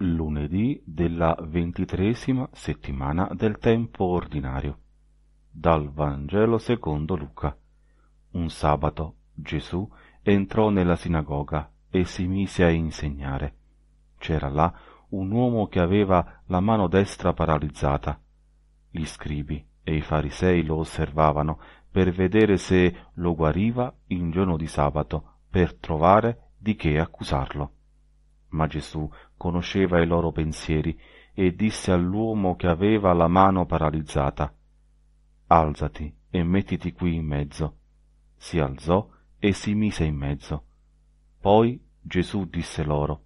lunedì della ventitresima settimana del tempo ordinario. Dal Vangelo secondo Luca. Un sabato Gesù entrò nella sinagoga e si mise a insegnare. C'era là un uomo che aveva la mano destra paralizzata. Gli scribi e i farisei lo osservavano per vedere se lo guariva in giorno di sabato, per trovare di che accusarlo. Ma Gesù conosceva i loro pensieri e disse all'uomo che aveva la mano paralizzata, Alzati e mettiti qui in mezzo. Si alzò e si mise in mezzo. Poi Gesù disse loro,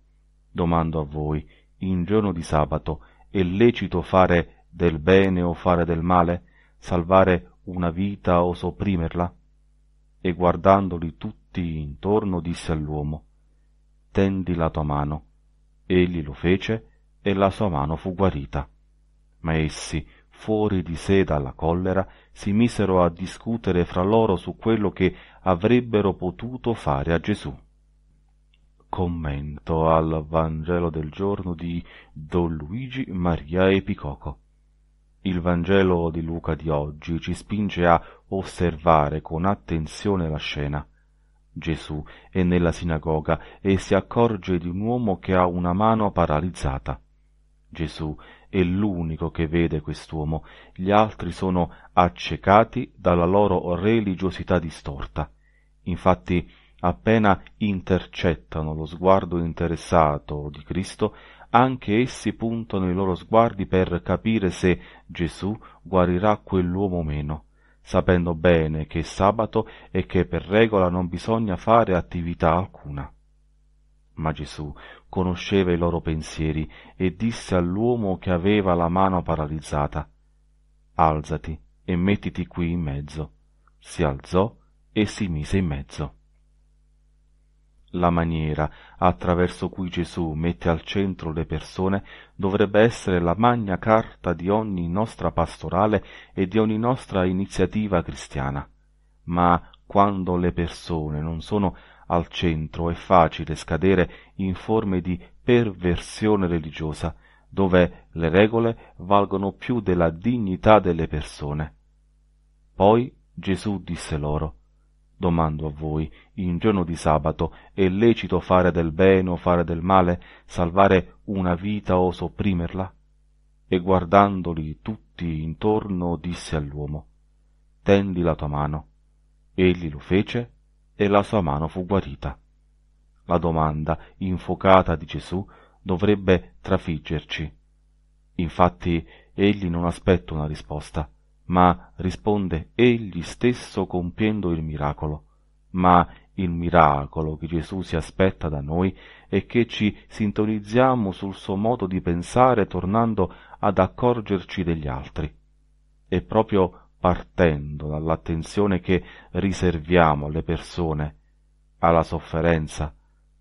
Domando a voi, in giorno di sabato è lecito fare del bene o fare del male, salvare una vita o sopprimerla? E guardandoli tutti intorno disse all'uomo, tendi la tua mano. Egli lo fece e la sua mano fu guarita. Ma essi, fuori di sé dalla collera, si misero a discutere fra loro su quello che avrebbero potuto fare a Gesù. Commento al Vangelo del giorno di Don Luigi Maria Epicoco. Il Vangelo di Luca di oggi ci spinge a osservare con attenzione la scena. Gesù è nella sinagoga e si accorge di un uomo che ha una mano paralizzata. Gesù è l'unico che vede quest'uomo, gli altri sono accecati dalla loro religiosità distorta. Infatti, appena intercettano lo sguardo interessato di Cristo, anche essi puntano i loro sguardi per capire se Gesù guarirà quell'uomo o meno sapendo bene che è sabato e che per regola non bisogna fare attività alcuna. Ma Gesù conosceva i loro pensieri e disse all'uomo che aveva la mano paralizzata, Alzati e mettiti qui in mezzo. Si alzò e si mise in mezzo la maniera attraverso cui Gesù mette al centro le persone dovrebbe essere la magna carta di ogni nostra pastorale e di ogni nostra iniziativa cristiana. Ma quando le persone non sono al centro è facile scadere in forme di perversione religiosa, dove le regole valgono più della dignità delle persone. Poi Gesù disse loro Domando a voi, in giorno di sabato è lecito fare del bene o fare del male, salvare una vita o sopprimerla? E guardandoli tutti intorno disse all'uomo, Tendi la tua mano. Egli lo fece e la sua mano fu guarita. La domanda infocata di Gesù dovrebbe trafiggerci. Infatti egli non aspetta una risposta, ma risponde egli stesso compiendo il miracolo. Ma il miracolo che Gesù si aspetta da noi è che ci sintonizziamo sul suo modo di pensare tornando ad accorgerci degli altri. È proprio partendo dall'attenzione che riserviamo alle persone, alla sofferenza,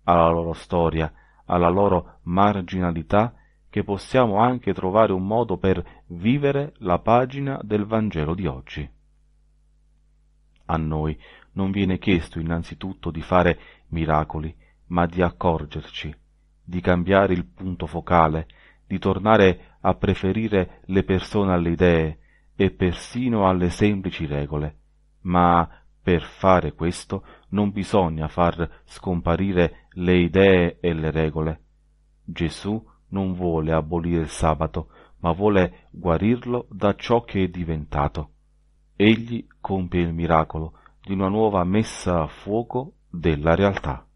alla loro storia, alla loro marginalità, che possiamo anche trovare un modo per vivere la pagina del Vangelo di oggi. A noi non viene chiesto innanzitutto di fare miracoli, ma di accorgerci, di cambiare il punto focale, di tornare a preferire le persone alle idee e persino alle semplici regole, ma per fare questo non bisogna far scomparire le idee e le regole. Gesù non vuole abolire il sabato, ma vuole guarirlo da ciò che è diventato. Egli compie il miracolo di una nuova messa a fuoco della realtà.